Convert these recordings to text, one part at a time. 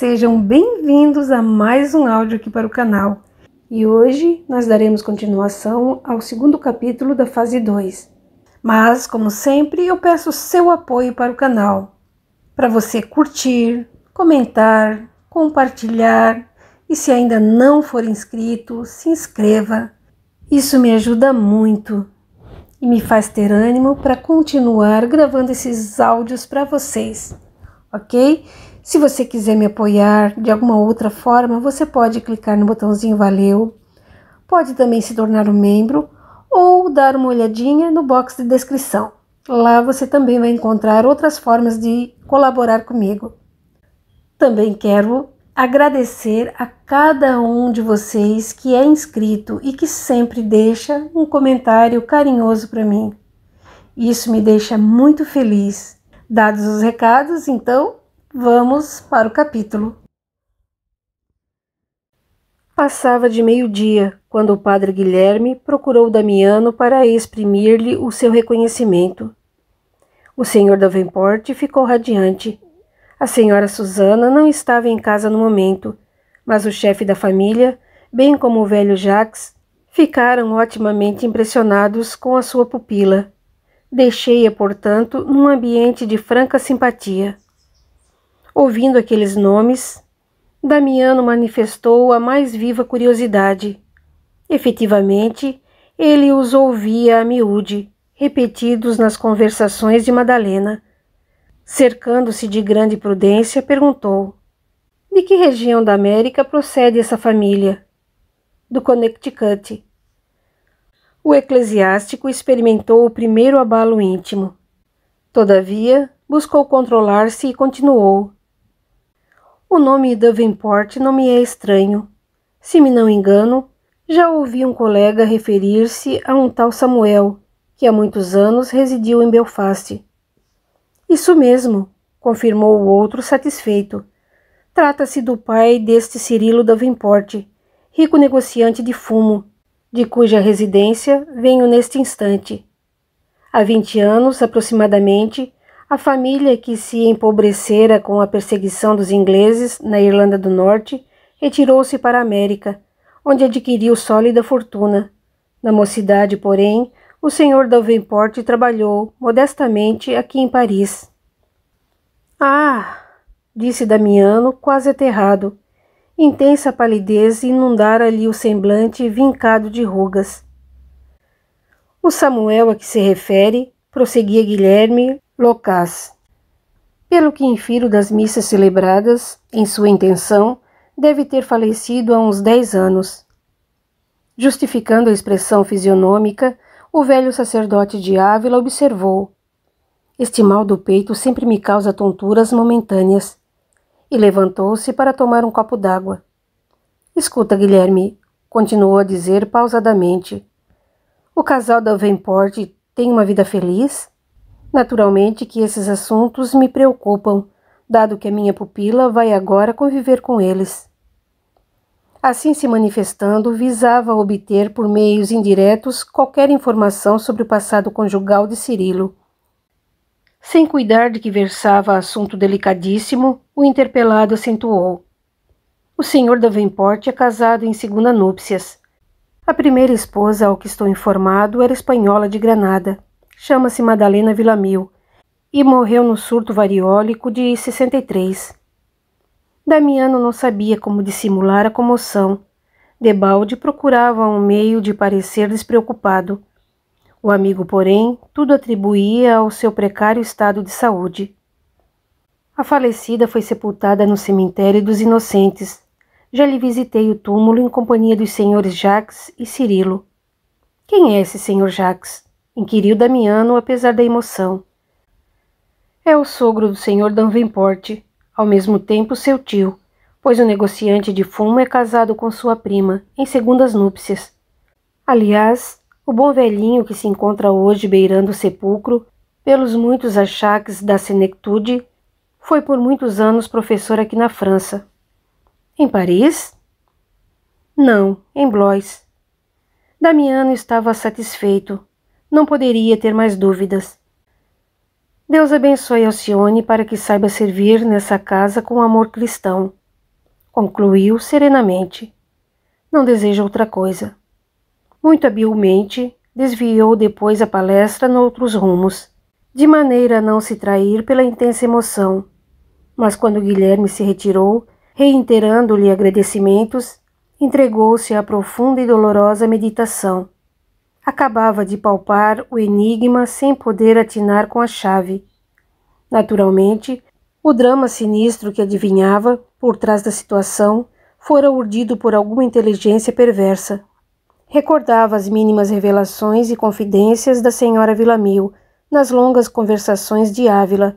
Sejam bem-vindos a mais um áudio aqui para o canal. E hoje nós daremos continuação ao segundo capítulo da fase 2. Mas, como sempre, eu peço seu apoio para o canal, para você curtir, comentar, compartilhar e se ainda não for inscrito, se inscreva. Isso me ajuda muito e me faz ter ânimo para continuar gravando esses áudios para vocês, ok? Se você quiser me apoiar de alguma outra forma, você pode clicar no botãozinho Valeu, pode também se tornar um membro ou dar uma olhadinha no box de descrição. Lá você também vai encontrar outras formas de colaborar comigo. Também quero agradecer a cada um de vocês que é inscrito e que sempre deixa um comentário carinhoso para mim. Isso me deixa muito feliz. Dados os recados, então Vamos para o capítulo. Passava de meio-dia quando o padre Guilherme procurou Damiano para exprimir-lhe o seu reconhecimento. O senhor Davenport ficou radiante. A senhora Susana não estava em casa no momento, mas o chefe da família, bem como o velho Jacques, ficaram otimamente impressionados com a sua pupila. Deixei-a, portanto, num ambiente de franca simpatia. Ouvindo aqueles nomes, Damiano manifestou a mais viva curiosidade. Efetivamente, ele os ouvia a miúde, repetidos nas conversações de Madalena. Cercando-se de grande prudência, perguntou: De que região da América procede essa família? Do Connecticut. O eclesiástico experimentou o primeiro abalo íntimo. Todavia, buscou controlar-se e continuou: o nome Davenport não me é estranho. Se me não engano, já ouvi um colega referir-se a um tal Samuel, que há muitos anos residiu em Belfast. Isso mesmo, confirmou o outro satisfeito. Trata-se do pai deste Cirilo Davenport, rico negociante de fumo, de cuja residência venho neste instante. Há vinte anos, aproximadamente, a família que se empobrecera com a perseguição dos ingleses na Irlanda do Norte retirou-se para a América, onde adquiriu sólida fortuna. Na mocidade, porém, o senhor Davenport trabalhou modestamente aqui em Paris. Ah! disse Damiano, quase aterrado. Intensa palidez inundara-lhe o semblante vincado de rugas. O Samuel a que se refere, prosseguia Guilherme, locais. Pelo que infiro das missas celebradas, em sua intenção, deve ter falecido há uns dez anos. Justificando a expressão fisionômica, o velho sacerdote de Ávila observou: Este mal do peito sempre me causa tonturas momentâneas. E levantou-se para tomar um copo d'água. Escuta, Guilherme, continuou a dizer pausadamente. O casal da Vemport tem uma vida feliz? Naturalmente que esses assuntos me preocupam, dado que a minha pupila vai agora conviver com eles. Assim se manifestando, visava obter por meios indiretos qualquer informação sobre o passado conjugal de Cirilo. Sem cuidar de que versava assunto delicadíssimo, o interpelado acentuou. O senhor Davenport é casado em segunda núpcias. A primeira esposa, ao que estou informado, era espanhola de Granada chama-se Madalena Villamil e morreu no surto variólico de 63. Damiano não sabia como dissimular a comoção. Debalde procurava um meio de parecer despreocupado. O amigo, porém, tudo atribuía ao seu precário estado de saúde. A falecida foi sepultada no cemitério dos Inocentes. Já lhe visitei o túmulo em companhia dos senhores Jacques e Cirilo. Quem é esse senhor Jacques? inquiriu Damiano, apesar da emoção. É o sogro do senhor Danvenport, ao mesmo tempo seu tio, pois o negociante de fumo é casado com sua prima, em segundas núpcias. Aliás, o bom velhinho que se encontra hoje beirando o sepulcro, pelos muitos achaques da senectude, foi por muitos anos professor aqui na França. Em Paris? Não, em Blois. Damiano estava satisfeito, não poderia ter mais dúvidas. Deus abençoe Alcione para que saiba servir nessa casa com amor cristão. Concluiu serenamente. Não deseja outra coisa. Muito habilmente, desviou depois a palestra noutros rumos, de maneira a não se trair pela intensa emoção. Mas quando Guilherme se retirou, reiterando-lhe agradecimentos, entregou-se à profunda e dolorosa meditação. Acabava de palpar o enigma sem poder atinar com a chave. Naturalmente, o drama sinistro que adivinhava por trás da situação fora urdido por alguma inteligência perversa. Recordava as mínimas revelações e confidências da senhora Villamil nas longas conversações de Ávila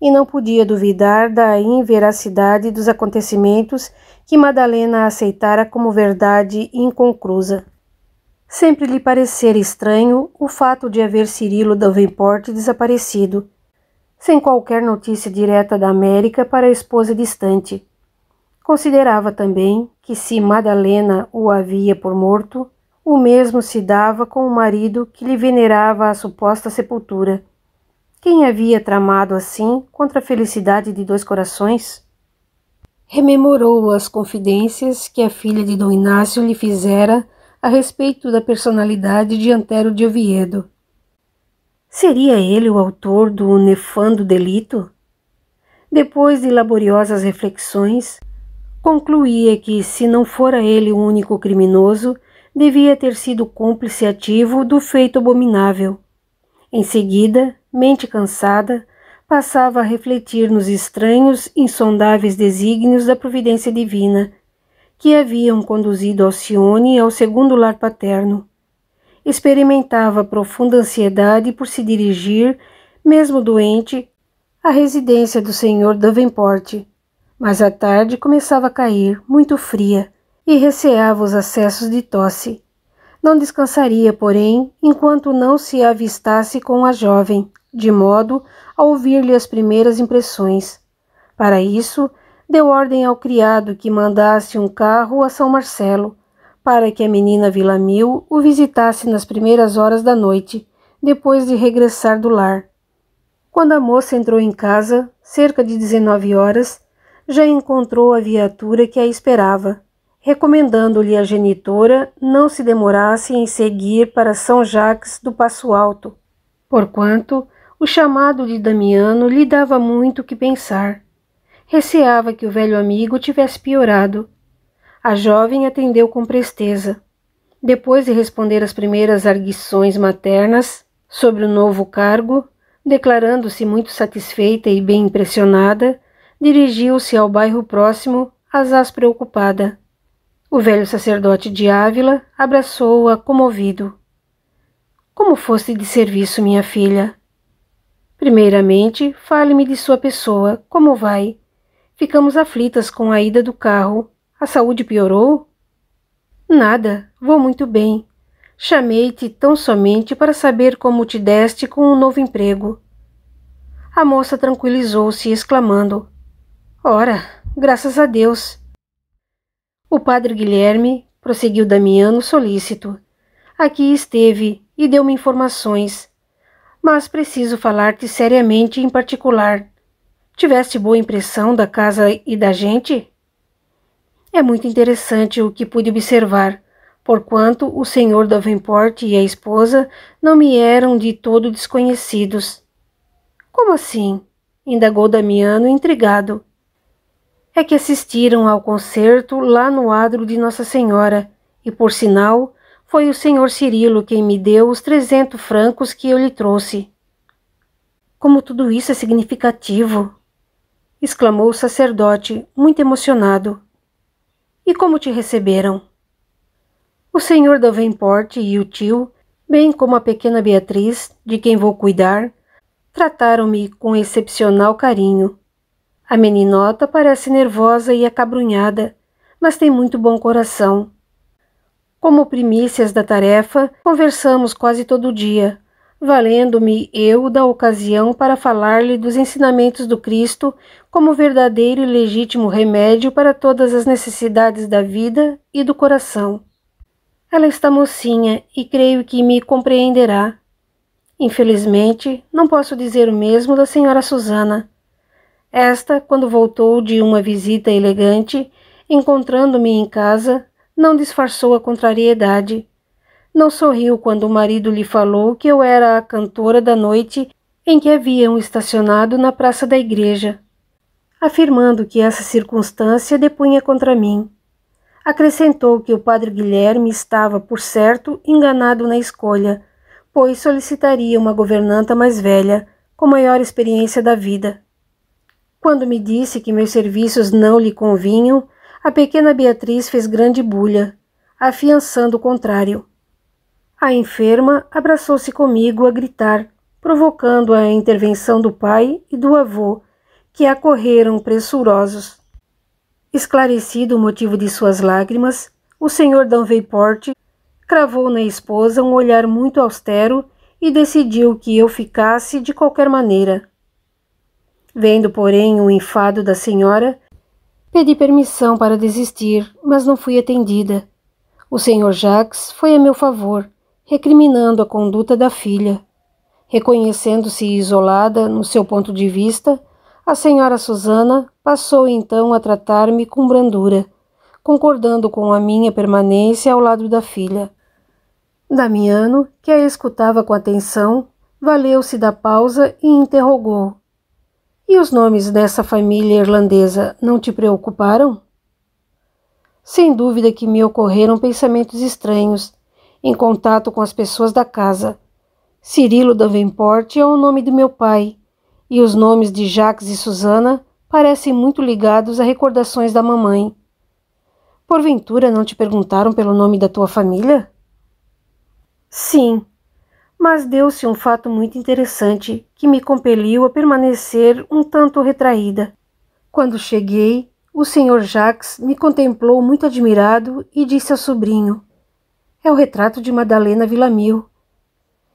e não podia duvidar da inveracidade dos acontecimentos que Madalena aceitara como verdade inconclusa. Sempre lhe parecera estranho o fato de haver Cirilo Davenport desaparecido, sem qualquer notícia direta da América para a esposa distante. Considerava também que se Madalena o havia por morto, o mesmo se dava com o marido que lhe venerava a suposta sepultura. Quem havia tramado assim contra a felicidade de dois corações? Rememorou as confidências que a filha de Dom Inácio lhe fizera a respeito da personalidade de Antero de Oviedo. Seria ele o autor do nefando delito? Depois de laboriosas reflexões, concluía que, se não fora ele o único criminoso, devia ter sido cúmplice ativo do feito abominável. Em seguida, mente cansada, passava a refletir nos estranhos, insondáveis desígnios da providência divina que haviam conduzido Alcione ao segundo lar paterno. Experimentava profunda ansiedade por se dirigir, mesmo doente, à residência do senhor Davenport. Mas a tarde começava a cair, muito fria, e receava os acessos de tosse. Não descansaria, porém, enquanto não se avistasse com a jovem, de modo a ouvir-lhe as primeiras impressões. Para isso, deu ordem ao criado que mandasse um carro a São Marcelo, para que a menina Mil o visitasse nas primeiras horas da noite, depois de regressar do lar. Quando a moça entrou em casa, cerca de 19 horas, já encontrou a viatura que a esperava, recomendando-lhe a genitora não se demorasse em seguir para São Jacques do Passo Alto, porquanto o chamado de Damiano lhe dava muito que pensar. Receava que o velho amigo tivesse piorado. A jovem atendeu com presteza. Depois de responder às primeiras arguições maternas sobre o novo cargo, declarando-se muito satisfeita e bem impressionada, dirigiu-se ao bairro próximo, asaz preocupada. O velho sacerdote de Ávila abraçou-a comovido. Como fosse de serviço, minha filha? Primeiramente, fale-me de sua pessoa, como vai? Ficamos aflitas com a ida do carro. A saúde piorou? Nada, vou muito bem. Chamei-te tão somente para saber como te deste com o um novo emprego. A moça tranquilizou-se, exclamando: Ora, graças a Deus. O padre Guilherme, prosseguiu Damiano solícito, aqui esteve e deu-me informações, mas preciso falar-te seriamente em particular. Tiveste boa impressão da casa e da gente? É muito interessante o que pude observar, porquanto o senhor Davenport e a esposa não me eram de todo desconhecidos. Como assim? indagou Damiano, intrigado. É que assistiram ao concerto lá no adro de Nossa Senhora, e por sinal, foi o senhor Cirilo quem me deu os trezentos francos que eu lhe trouxe. Como tudo isso é significativo, exclamou o sacerdote, muito emocionado. E como te receberam? O senhor Vemport e o tio, bem como a pequena Beatriz, de quem vou cuidar, trataram-me com excepcional carinho. A meninota parece nervosa e acabrunhada, mas tem muito bom coração. Como primícias da tarefa, conversamos quase todo dia, valendo-me eu da ocasião para falar-lhe dos ensinamentos do Cristo como verdadeiro e legítimo remédio para todas as necessidades da vida e do coração. Ela está mocinha e creio que me compreenderá. Infelizmente, não posso dizer o mesmo da senhora Susana. Esta, quando voltou de uma visita elegante, encontrando-me em casa, não disfarçou a contrariedade não sorriu quando o marido lhe falou que eu era a cantora da noite em que haviam estacionado na praça da igreja, afirmando que essa circunstância depunha contra mim. Acrescentou que o padre Guilherme estava, por certo, enganado na escolha, pois solicitaria uma governanta mais velha, com maior experiência da vida. Quando me disse que meus serviços não lhe convinham, a pequena Beatriz fez grande bulha, afiançando o contrário. A enferma abraçou-se comigo a gritar, provocando a intervenção do pai e do avô, que acorreram pressurosos. Esclarecido o motivo de suas lágrimas, o senhor Danveiport cravou na esposa um olhar muito austero e decidiu que eu ficasse de qualquer maneira. Vendo, porém, o enfado da senhora, pedi permissão para desistir, mas não fui atendida. O senhor Jacques foi a meu favor recriminando a conduta da filha. Reconhecendo-se isolada no seu ponto de vista, a senhora Susana passou então a tratar-me com brandura, concordando com a minha permanência ao lado da filha. Damiano, que a escutava com atenção, valeu-se da pausa e interrogou: E os nomes dessa família irlandesa não te preocuparam? Sem dúvida que me ocorreram pensamentos estranhos em contato com as pessoas da casa. Cirilo Davenport é o nome do meu pai, e os nomes de Jacques e Susana parecem muito ligados a recordações da mamãe. Porventura não te perguntaram pelo nome da tua família? Sim, mas deu-se um fato muito interessante que me compeliu a permanecer um tanto retraída. Quando cheguei, o senhor Jacques me contemplou muito admirado e disse ao sobrinho: é o retrato de Madalena Villamil.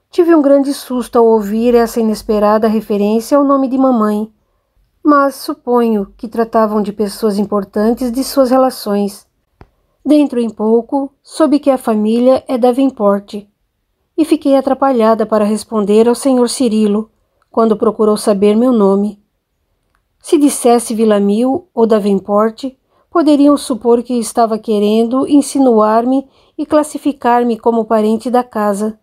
Tive um grande susto ao ouvir essa inesperada referência ao nome de mamãe, mas suponho que tratavam de pessoas importantes de suas relações. Dentro em pouco, soube que a família é Davenport, e fiquei atrapalhada para responder ao senhor Cirilo, quando procurou saber meu nome. Se dissesse Villamil ou Davenport, poderiam supor que estava querendo insinuar-me e classificar-me como parente da casa.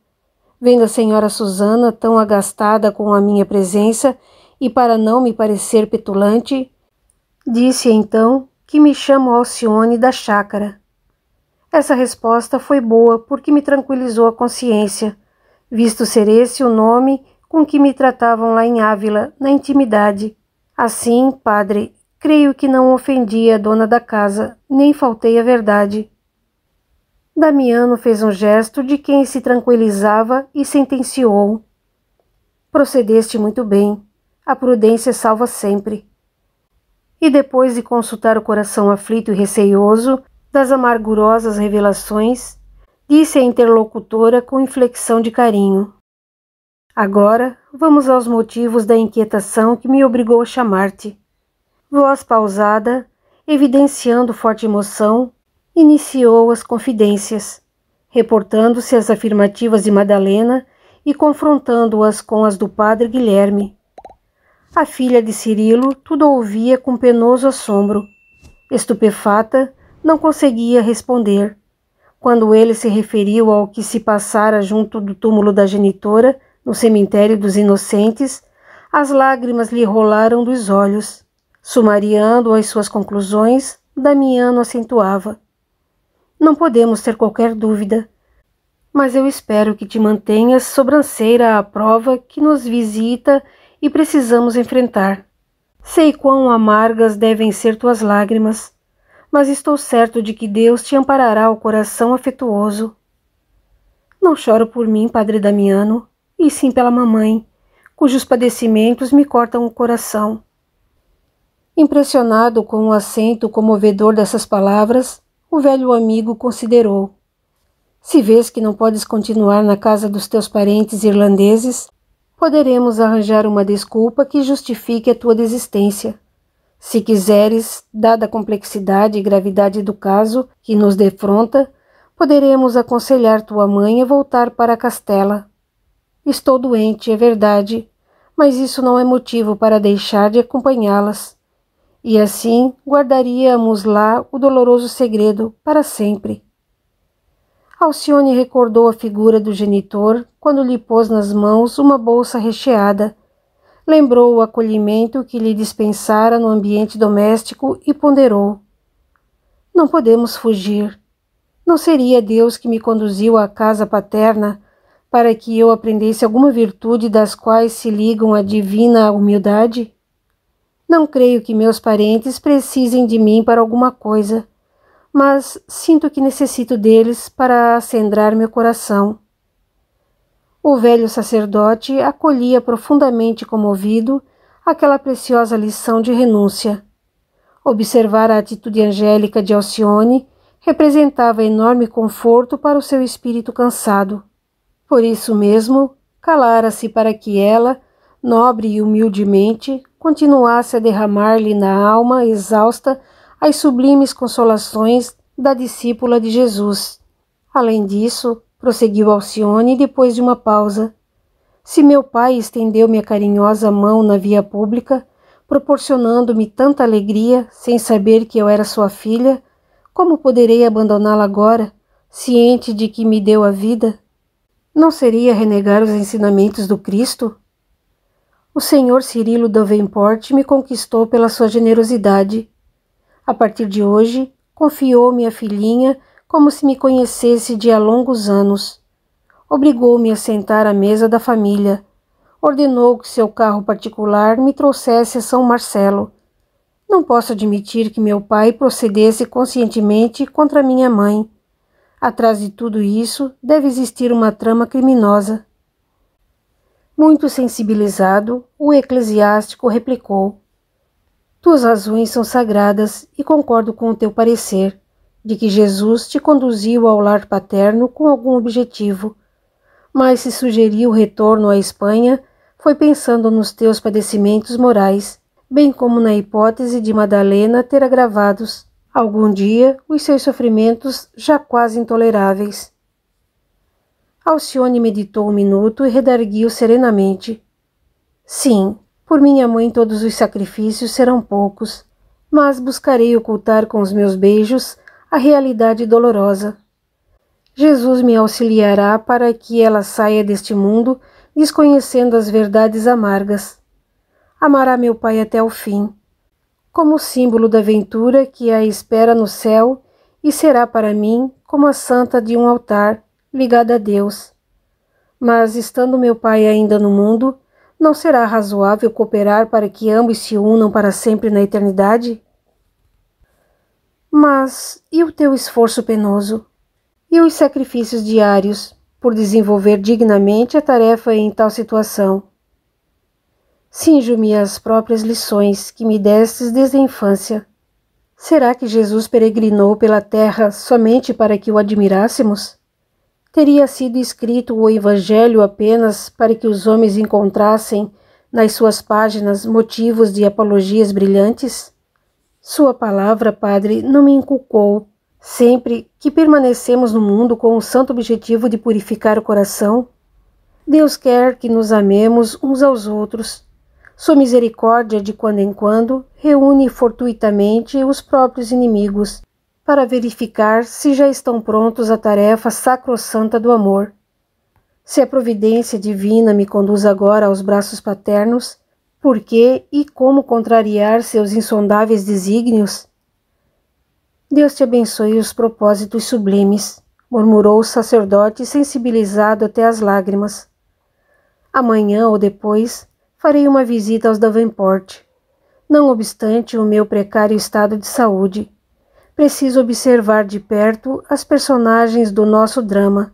Vendo a senhora Susana tão agastada com a minha presença e para não me parecer petulante, disse então que me chamo Alcione da Chácara. Essa resposta foi boa porque me tranquilizou a consciência, visto ser esse o nome com que me tratavam lá em Ávila, na intimidade. Assim, padre, creio que não ofendi a dona da casa, nem faltei à verdade. Damiano fez um gesto de quem se tranquilizava e sentenciou: Procedeste muito bem. A prudência salva sempre. E depois de consultar o coração aflito e receioso das amargurosas revelações, disse a interlocutora com inflexão de carinho: Agora vamos aos motivos da inquietação que me obrigou a chamar-te. Voz pausada, evidenciando forte emoção, iniciou as confidências, reportando-se as afirmativas de Madalena e confrontando-as com as do padre Guilherme. A filha de Cirilo tudo ouvia com penoso assombro. Estupefata, não conseguia responder. Quando ele se referiu ao que se passara junto do túmulo da genitora, no cemitério dos inocentes, as lágrimas lhe rolaram dos olhos. Sumariando as suas conclusões, Damiano acentuava. Não podemos ter qualquer dúvida. Mas eu espero que te mantenhas sobranceira à prova que nos visita e precisamos enfrentar. Sei quão amargas devem ser tuas lágrimas, mas estou certo de que Deus te amparará o coração afetuoso. Não choro por mim, Padre Damiano, e sim pela mamãe, cujos padecimentos me cortam o coração. Impressionado com o acento comovedor dessas palavras, o velho amigo considerou. Se vês que não podes continuar na casa dos teus parentes irlandeses, poderemos arranjar uma desculpa que justifique a tua desistência. Se quiseres, dada a complexidade e gravidade do caso que nos defronta, poderemos aconselhar tua mãe a voltar para Castela. Estou doente, é verdade, mas isso não é motivo para deixar de acompanhá-las e assim guardaríamos lá o doloroso segredo para sempre. Alcione recordou a figura do genitor quando lhe pôs nas mãos uma bolsa recheada. Lembrou o acolhimento que lhe dispensara no ambiente doméstico e ponderou: Não podemos fugir. Não seria Deus que me conduziu à casa paterna para que eu aprendesse alguma virtude das quais se ligam à divina humildade? Não creio que meus parentes precisem de mim para alguma coisa, mas sinto que necessito deles para acendrar meu coração. O velho sacerdote acolhia profundamente comovido aquela preciosa lição de renúncia. Observar a atitude angélica de Alcione representava enorme conforto para o seu espírito cansado. Por isso mesmo, calara-se para que ela, nobre e humildemente, continuasse a derramar-lhe na alma exausta as sublimes consolações da discípula de Jesus. Além disso, prosseguiu Alcione depois de uma pausa, se meu pai estendeu-me a carinhosa mão na via pública, proporcionando-me tanta alegria sem saber que eu era sua filha, como poderei abandoná-la agora, ciente de que me deu a vida? Não seria renegar os ensinamentos do Cristo? O senhor Cirilo Davenport me conquistou pela sua generosidade. A partir de hoje, confiou-me a filhinha como se me conhecesse de há longos anos. Obrigou-me a sentar à mesa da família. Ordenou que seu carro particular me trouxesse a São Marcelo. Não posso admitir que meu pai procedesse conscientemente contra minha mãe. Atrás de tudo isso deve existir uma trama criminosa. Muito sensibilizado, o eclesiástico replicou: Tuas razões são sagradas e concordo com o teu parecer de que Jesus te conduziu ao lar paterno com algum objetivo, mas se sugeriu o retorno à Espanha foi pensando nos teus padecimentos morais, bem como na hipótese de Madalena ter agravados algum dia os seus sofrimentos já quase intoleráveis. Alcione meditou um minuto e redarguiu serenamente. Sim, por minha mãe todos os sacrifícios serão poucos, mas buscarei ocultar com os meus beijos a realidade dolorosa. Jesus me auxiliará para que ela saia deste mundo desconhecendo as verdades amargas. Amará meu Pai até o fim, como símbolo da ventura que a espera no céu, e será para mim como a santa de um altar ligada a Deus. Mas, estando meu Pai ainda no mundo, não será razoável cooperar para que ambos se unam para sempre na eternidade? Mas e o teu esforço penoso? E os sacrifícios diários por desenvolver dignamente a tarefa em tal situação? Sinjo-me as próprias lições que me destes desde a infância. Será que Jesus peregrinou pela terra somente para que o admirássemos? teria sido escrito o Evangelho apenas para que os homens encontrassem nas suas páginas motivos de apologias brilhantes? Sua palavra, Padre, não me inculcou sempre que permanecemos no mundo com o santo objetivo de purificar o coração? Deus quer que nos amemos uns aos outros. Sua misericórdia, de quando em quando, reúne fortuitamente os próprios inimigos para verificar se já estão prontos à tarefa sacrossanta do amor. Se a providência divina me conduz agora aos braços paternos, por que e como contrariar seus insondáveis desígnios? Deus te abençoe os propósitos sublimes, murmurou o sacerdote, sensibilizado até às lágrimas. Amanhã ou depois farei uma visita aos Davenport. Não obstante o meu precário estado de saúde, preciso observar de perto as personagens do nosso drama.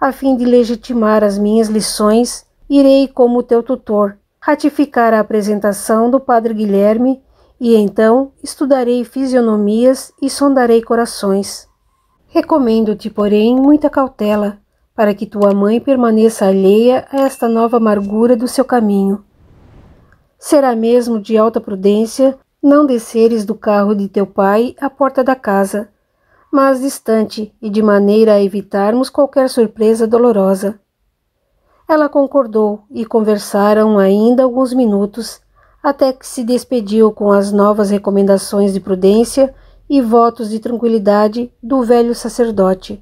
A fim de legitimar as minhas lições, irei, como teu tutor, ratificar a apresentação do Padre Guilherme e então estudarei fisionomias e sondarei corações. Recomendo-te, porém, muita cautela, para que tua mãe permaneça alheia a esta nova amargura do seu caminho. Será mesmo de alta prudência não desceres do carro de teu pai à porta da casa, mas distante e de maneira a evitarmos qualquer surpresa dolorosa. Ela concordou e conversaram ainda alguns minutos, até que se despediu com as novas recomendações de prudência e votos de tranquilidade do velho sacerdote.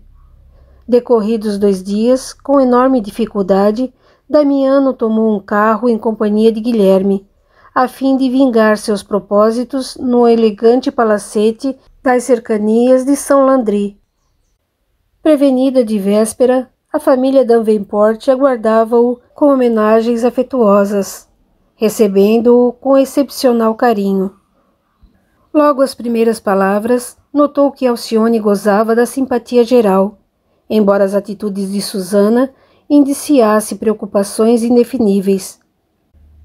Decorridos dois dias, com enorme dificuldade, Damiano tomou um carro em companhia de Guilherme a fim de vingar seus propósitos no elegante palacete das cercanias de São Landry. Prevenida de véspera, a família Danvenport aguardava-o com homenagens afetuosas, recebendo-o com excepcional carinho. Logo as primeiras palavras, notou que Alcione gozava da simpatia geral, embora as atitudes de Susana indiciasse preocupações indefiníveis.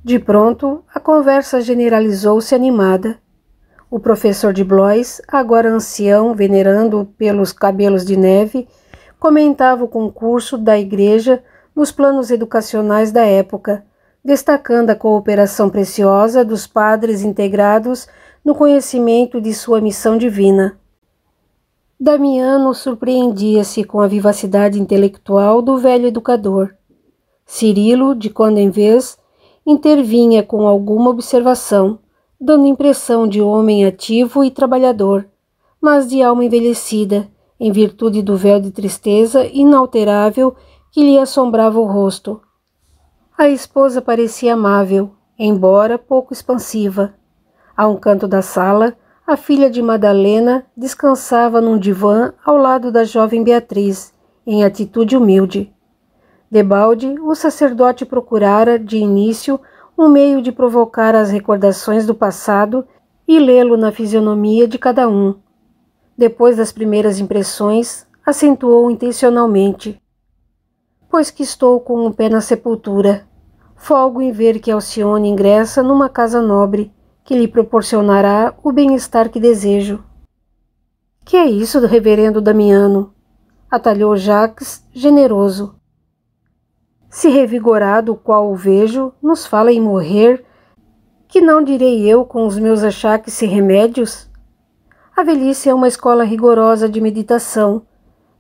De pronto, a conversa generalizou-se animada. O professor de Blois, agora ancião, venerando pelos cabelos de neve, comentava o concurso da igreja nos planos educacionais da época, destacando a cooperação preciosa dos padres integrados no conhecimento de sua missão divina. Damiano surpreendia-se com a vivacidade intelectual do velho educador. Cirilo, de quando em vez, intervinha com alguma observação, dando impressão de homem ativo e trabalhador, mas de alma envelhecida, em virtude do véu de tristeza inalterável que lhe assombrava o rosto. A esposa parecia amável, embora pouco expansiva. A um canto da sala, a filha de Madalena descansava num divã ao lado da jovem Beatriz, em atitude humilde. Debalde, o sacerdote procurara, de início, um meio de provocar as recordações do passado e lê-lo na fisionomia de cada um. Depois das primeiras impressões, acentuou intencionalmente: Pois que estou com o um pé na sepultura. Folgo em ver que Alcione ingressa numa casa nobre, que lhe proporcionará o bem-estar que desejo. Que é isso, do reverendo Damiano? atalhou Jacques, generoso. Se revigorado, qual o vejo, nos fala em morrer, que não direi eu com os meus achaques e remédios? A velhice é uma escola rigorosa de meditação,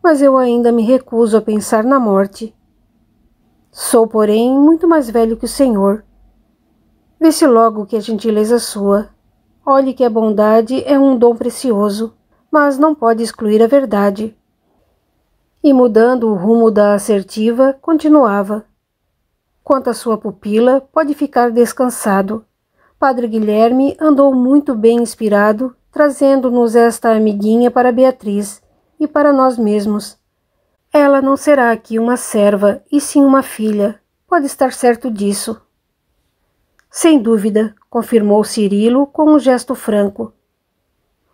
mas eu ainda me recuso a pensar na morte. Sou, porém, muito mais velho que o Senhor. Vê-se logo que a gentileza é sua. Olhe que a bondade é um dom precioso, mas não pode excluir a verdade e mudando o rumo da assertiva, continuava. Quanto à sua pupila, pode ficar descansado. Padre Guilherme andou muito bem inspirado, trazendo-nos esta amiguinha para Beatriz e para nós mesmos. Ela não será aqui uma serva, e sim uma filha. Pode estar certo disso. Sem dúvida, confirmou Cirilo com um gesto franco.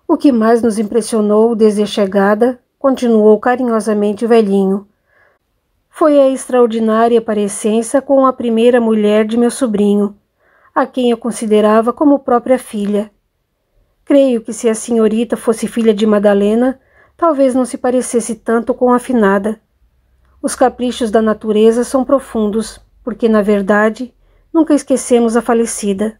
O que mais nos impressionou desde a chegada continuou carinhosamente o velhinho. Foi a extraordinária parecência com a primeira mulher de meu sobrinho, a quem eu considerava como própria filha. Creio que se a senhorita fosse filha de Madalena, talvez não se parecesse tanto com a finada. Os caprichos da natureza são profundos, porque, na verdade, nunca esquecemos a falecida.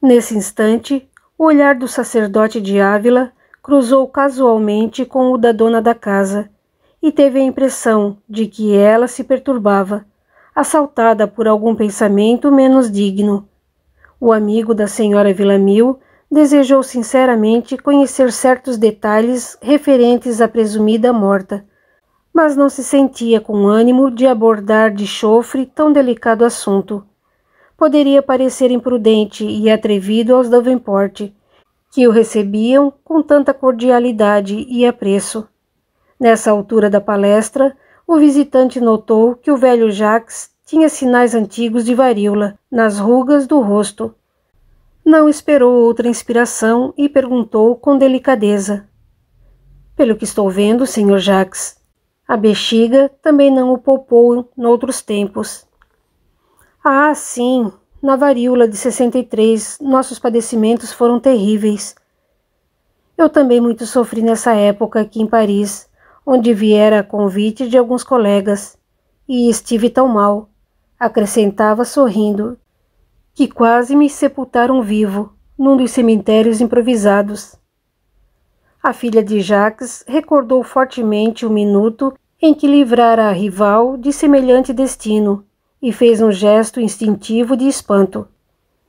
Nesse instante, o olhar do sacerdote de Ávila cruzou casualmente com o da dona da casa e teve a impressão de que ela se perturbava, assaltada por algum pensamento menos digno. O amigo da senhora Villamil desejou sinceramente conhecer certos detalhes referentes à presumida morta, mas não se sentia com ânimo de abordar de chofre tão delicado assunto. Poderia parecer imprudente e atrevido aos Davenport, que o recebiam com tanta cordialidade e apreço. Nessa altura da palestra, o visitante notou que o velho Jacques tinha sinais antigos de varíola nas rugas do rosto. Não esperou outra inspiração e perguntou com delicadeza: Pelo que estou vendo, senhor Jacques, a bexiga também não o poupou noutros tempos. Ah, sim, na varíola de 63, nossos padecimentos foram terríveis. Eu também muito sofri nessa época aqui em Paris, onde viera a convite de alguns colegas, e estive tão mal, acrescentava sorrindo, que quase me sepultaram vivo num dos cemitérios improvisados. A filha de Jacques recordou fortemente o minuto em que livrara a rival de semelhante destino e fez um gesto instintivo de espanto.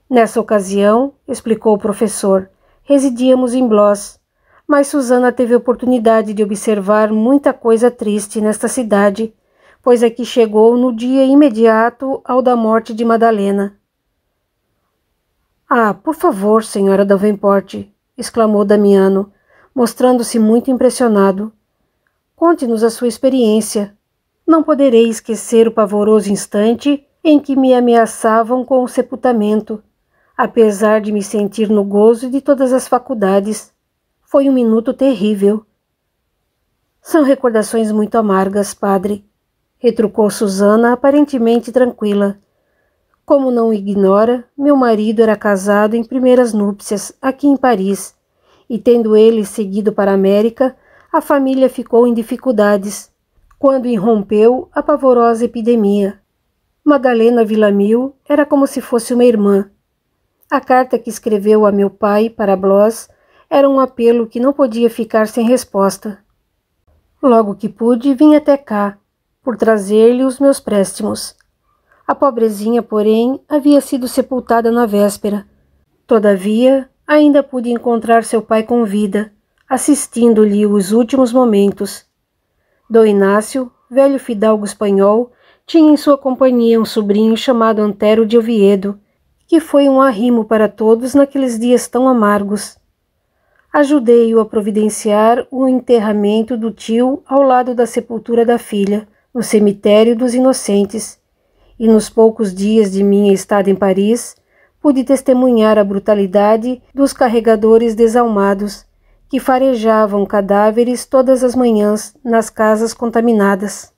Nessa ocasião, explicou o professor, residíamos em Blois, mas Susana teve oportunidade de observar muita coisa triste nesta cidade, pois aqui chegou no dia imediato ao da morte de Madalena. Ah, por favor, senhora Davenport, exclamou Damiano, mostrando-se muito impressionado. Conte-nos a sua experiência. Não poderei esquecer o pavoroso instante em que me ameaçavam com o sepultamento, apesar de me sentir no gozo de todas as faculdades. Foi um minuto terrível. São recordações muito amargas, padre, retrucou Susana, aparentemente tranquila. Como não ignora, meu marido era casado em primeiras núpcias, aqui em Paris, e tendo ele seguido para a América, a família ficou em dificuldades quando irrompeu a pavorosa epidemia. Madalena Villamil era como se fosse uma irmã. A carta que escreveu a meu pai para Bloss era um apelo que não podia ficar sem resposta. Logo que pude, vim até cá, por trazer-lhe os meus préstimos. A pobrezinha, porém, havia sido sepultada na véspera. Todavia, ainda pude encontrar seu pai com vida, assistindo-lhe os últimos momentos D. Inácio, velho fidalgo espanhol, tinha em sua companhia um sobrinho chamado Antero de Oviedo, que foi um arrimo para todos naqueles dias tão amargos. Ajudei-o a providenciar o enterramento do tio ao lado da sepultura da filha, no cemitério dos inocentes, e nos poucos dias de minha estada em Paris, pude testemunhar a brutalidade dos carregadores desalmados que farejavam cadáveres todas as manhãs nas casas contaminadas.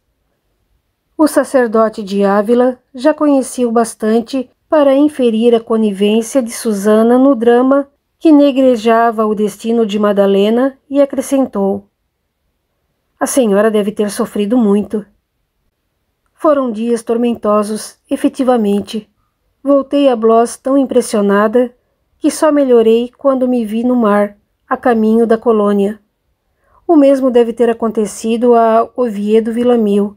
O sacerdote de Ávila já conhecia o bastante para inferir a conivência de Susana no drama que negrejava o destino de Madalena e acrescentou: A senhora deve ter sofrido muito. Foram dias tormentosos, efetivamente. Voltei a Bloss tão impressionada que só melhorei quando me vi no mar a caminho da colônia. O mesmo deve ter acontecido a Oviedo Villamil,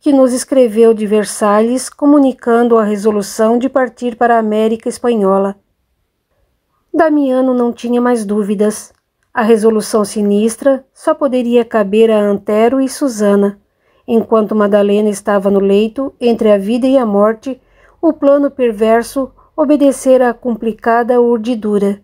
que nos escreveu de Versalhes comunicando a resolução de partir para a América Espanhola. Damiano não tinha mais dúvidas. A resolução sinistra só poderia caber a Antero e Susana. Enquanto Madalena estava no leito, entre a vida e a morte, o plano perverso obedecera a complicada urdidura.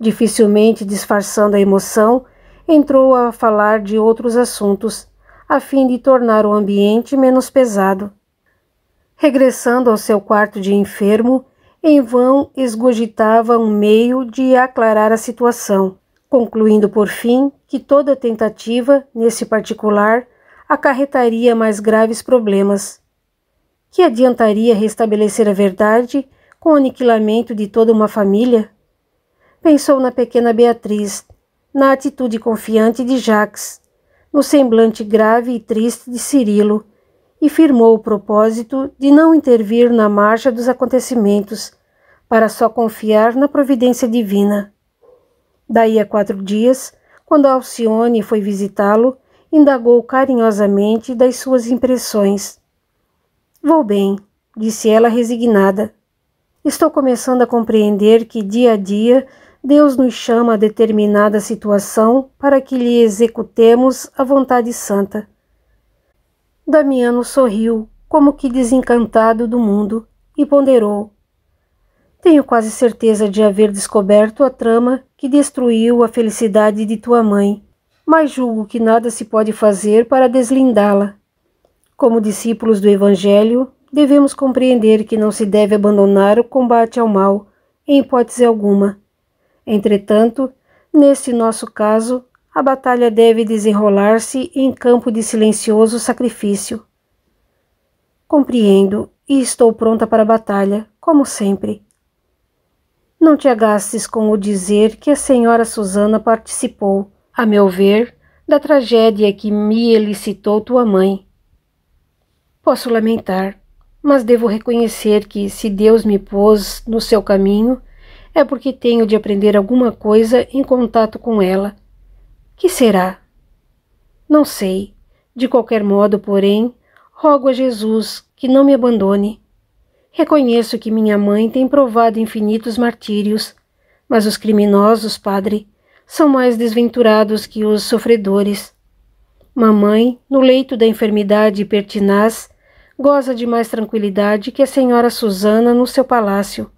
Dificilmente disfarçando a emoção, entrou a falar de outros assuntos, a fim de tornar o ambiente menos pesado. Regressando ao seu quarto de enfermo, em vão esgogitava um meio de aclarar a situação, concluindo por fim que toda tentativa, nesse particular, acarretaria mais graves problemas. Que adiantaria restabelecer a verdade com o aniquilamento de toda uma família? Pensou na pequena Beatriz, na atitude confiante de Jacques, no semblante grave e triste de Cirilo, e firmou o propósito de não intervir na marcha dos acontecimentos, para só confiar na providência divina. Daí a quatro dias, quando Alcione foi visitá-lo, indagou carinhosamente das suas impressões. Vou bem, disse ela resignada. Estou começando a compreender que dia a dia Deus nos chama a determinada situação para que lhe executemos a vontade santa. Damiano sorriu, como que desencantado do mundo, e ponderou: Tenho quase certeza de haver descoberto a trama que destruiu a felicidade de tua mãe, mas julgo que nada se pode fazer para deslindá-la. Como discípulos do Evangelho, devemos compreender que não se deve abandonar o combate ao mal, em hipótese alguma Entretanto, nesse nosso caso, a batalha deve desenrolar-se em campo de silencioso sacrifício. Compreendo e estou pronta para a batalha, como sempre. Não te agastes com o dizer que a senhora Susana participou, a meu ver, da tragédia que me elicitou tua mãe. Posso lamentar, mas devo reconhecer que, se Deus me pôs no seu caminho, é porque tenho de aprender alguma coisa em contato com ela. Que será? Não sei. De qualquer modo, porém, rogo a Jesus que não me abandone. Reconheço que minha mãe tem provado infinitos martírios, mas os criminosos, padre, são mais desventurados que os sofredores. Mamãe, no leito da enfermidade pertinaz, goza de mais tranquilidade que a senhora Susana no seu palácio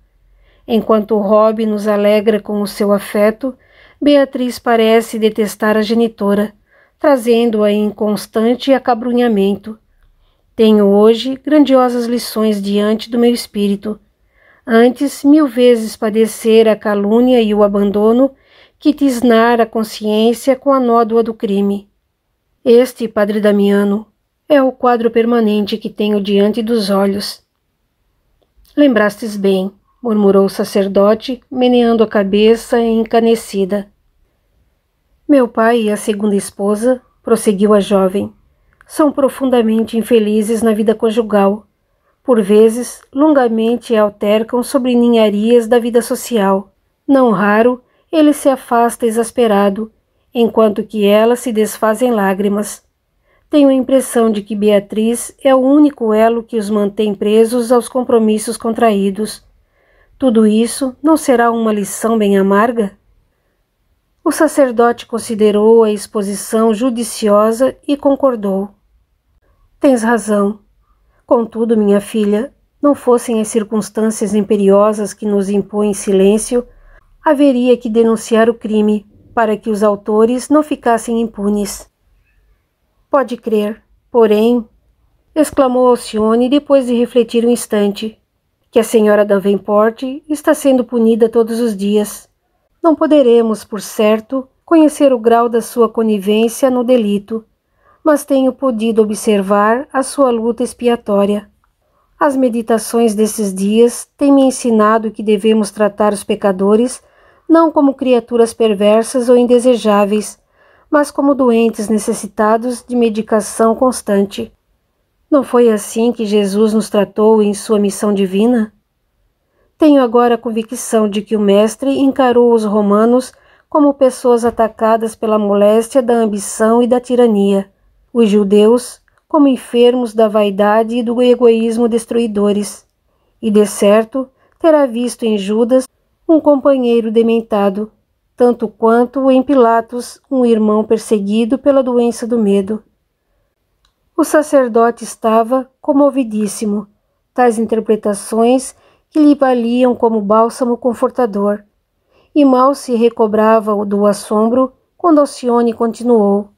Enquanto Rob nos alegra com o seu afeto, Beatriz parece detestar a genitora, trazendo-a em constante acabrunhamento. Tenho hoje grandiosas lições diante do meu espírito. Antes, mil vezes padecer a calúnia e o abandono que tisnar a consciência com a nódoa do crime. Este, Padre Damiano, é o quadro permanente que tenho diante dos olhos. Lembrastes bem murmurou o sacerdote, meneando a cabeça encanecida. Meu pai e a segunda esposa, prosseguiu a jovem, são profundamente infelizes na vida conjugal. Por vezes, longamente altercam sobre ninharias da vida social. Não raro, ele se afasta exasperado, enquanto que ela se desfaz em lágrimas. Tenho a impressão de que Beatriz é o único elo que os mantém presos aos compromissos contraídos tudo isso não será uma lição bem amarga? O sacerdote considerou a exposição judiciosa e concordou. Tens razão. Contudo, minha filha, não fossem as circunstâncias imperiosas que nos impõem silêncio, haveria que denunciar o crime para que os autores não ficassem impunes. Pode crer, porém, exclamou Alcione depois de refletir um instante que a senhora Davenport está sendo punida todos os dias. Não poderemos, por certo, conhecer o grau da sua conivência no delito, mas tenho podido observar a sua luta expiatória. As meditações desses dias têm me ensinado que devemos tratar os pecadores não como criaturas perversas ou indesejáveis, mas como doentes necessitados de medicação constante. Não foi assim que Jesus nos tratou em sua missão divina? Tenho agora a convicção de que o Mestre encarou os romanos como pessoas atacadas pela moléstia da ambição e da tirania, os judeus como enfermos da vaidade e do egoísmo destruidores, e de certo terá visto em Judas um companheiro dementado, tanto quanto em Pilatos um irmão perseguido pela doença do medo. O sacerdote estava comovidíssimo. Tais interpretações que lhe valiam como bálsamo confortador. E mal se recobrava do assombro quando Alcione continuou.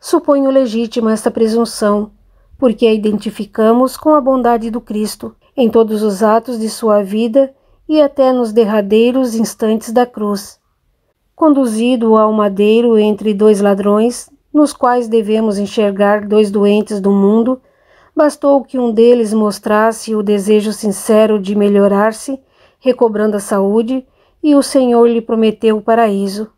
Suponho legítima esta presunção, porque a identificamos com a bondade do Cristo em todos os atos de sua vida e até nos derradeiros instantes da cruz. Conduzido ao madeiro entre dois ladrões, nos quais devemos enxergar dois doentes do mundo, bastou que um deles mostrasse o desejo sincero de melhorar-se, recobrando a saúde, e o Senhor lhe prometeu o paraíso.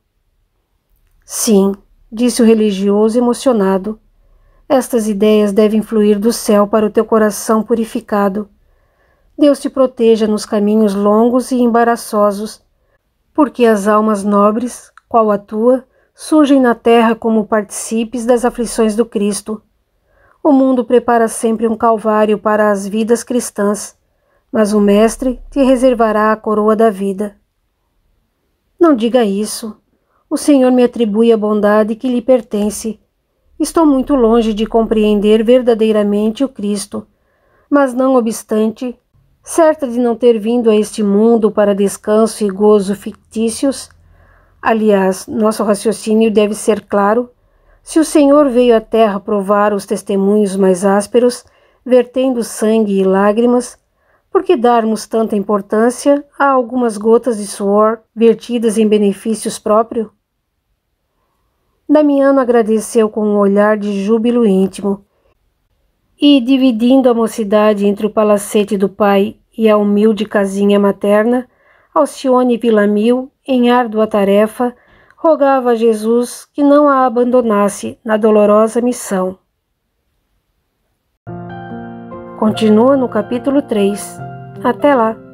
Sim, disse o religioso emocionado. Estas ideias devem fluir do céu para o teu coração purificado. Deus te proteja nos caminhos longos e embaraçosos, porque as almas nobres, qual a tua, surgem na terra como participes das aflições do Cristo. O mundo prepara sempre um calvário para as vidas cristãs, mas o Mestre te reservará a coroa da vida. Não diga isso. O Senhor me atribui a bondade que lhe pertence. Estou muito longe de compreender verdadeiramente o Cristo, mas não obstante, certa de não ter vindo a este mundo para descanso e gozo fictícios, Aliás, nosso raciocínio deve ser claro. Se o Senhor veio à terra provar os testemunhos mais ásperos, vertendo sangue e lágrimas, por que darmos tanta importância a algumas gotas de suor vertidas em benefícios próprios? Damiano agradeceu com um olhar de júbilo íntimo. E, dividindo a mocidade entre o palacete do pai e a humilde casinha materna, Alcione Villamil em árdua tarefa, rogava a Jesus que não a abandonasse na dolorosa missão. Continua no capítulo 3. Até lá!